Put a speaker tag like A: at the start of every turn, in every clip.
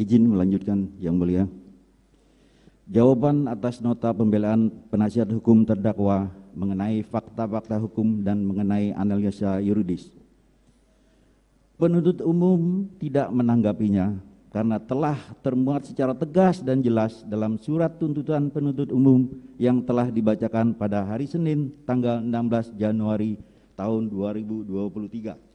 A: Izin melanjutkan yang mulia. Jawaban atas nota pembelaan penasihat hukum terdakwa mengenai fakta-fakta hukum dan mengenai analisa yuridis. Penuntut umum tidak menanggapinya karena telah termuat secara tegas dan jelas dalam surat tuntutan penuntut umum yang telah dibacakan pada hari Senin tanggal 16 Januari tahun 2023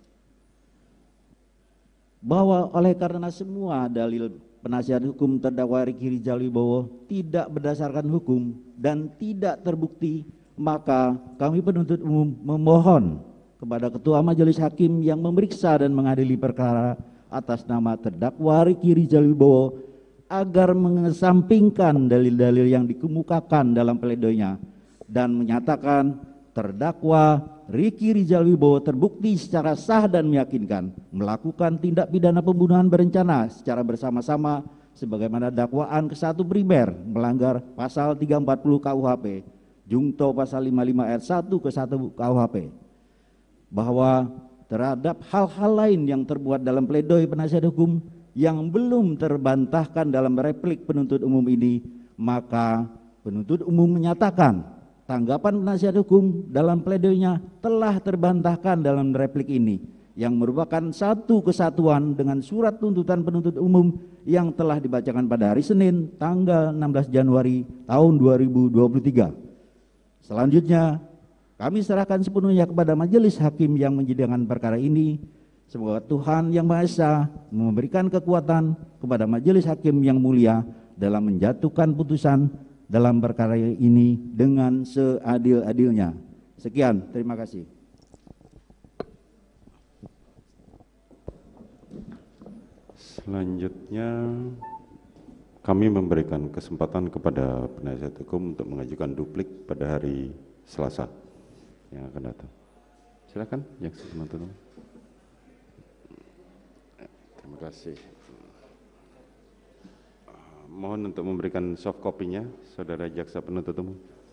A: bahwa oleh karena semua dalil penasihat hukum terdakwa Riki Rizal Wibowo tidak berdasarkan hukum dan tidak terbukti, maka kami penuntut umum memohon kepada Ketua Majelis Hakim yang memeriksa dan mengadili perkara atas nama terdakwa Riki Rizal Wibowo agar mengesampingkan dalil-dalil yang dikemukakan dalam peledoinya dan menyatakan terdakwa Riki Rizal Wibowo terbukti secara sah dan meyakinkan melakukan tindak pidana pembunuhan berencana secara bersama-sama sebagaimana dakwaan ke satu primer melanggar pasal 340 KUHP jungto pasal 55 ayat 1 ke 1 KUHP bahwa terhadap hal-hal lain yang terbuat dalam pledoi penasihat hukum yang belum terbantahkan dalam replik penuntut umum ini maka penuntut umum menyatakan tanggapan penasihat hukum dalam pledoinya telah terbantahkan dalam replik ini yang merupakan satu kesatuan dengan surat tuntutan penuntut umum yang telah dibacakan pada hari Senin tanggal 16 Januari tahun 2023. Selanjutnya, kami serahkan sepenuhnya kepada majelis hakim yang menjadikan perkara ini. Semoga Tuhan Yang Maha Esa memberikan kekuatan kepada majelis hakim yang mulia dalam menjatuhkan putusan dalam perkara ini dengan seadil-adilnya. Sekian, terima kasih.
B: Selanjutnya kami memberikan kesempatan kepada penasihat hukum untuk mengajukan duplik pada hari Selasa yang akan datang. Silakan, jaksa penuntut. Terima kasih. Mohon untuk memberikan soft copy-nya, Saudara Jaksa Penuntut Umum.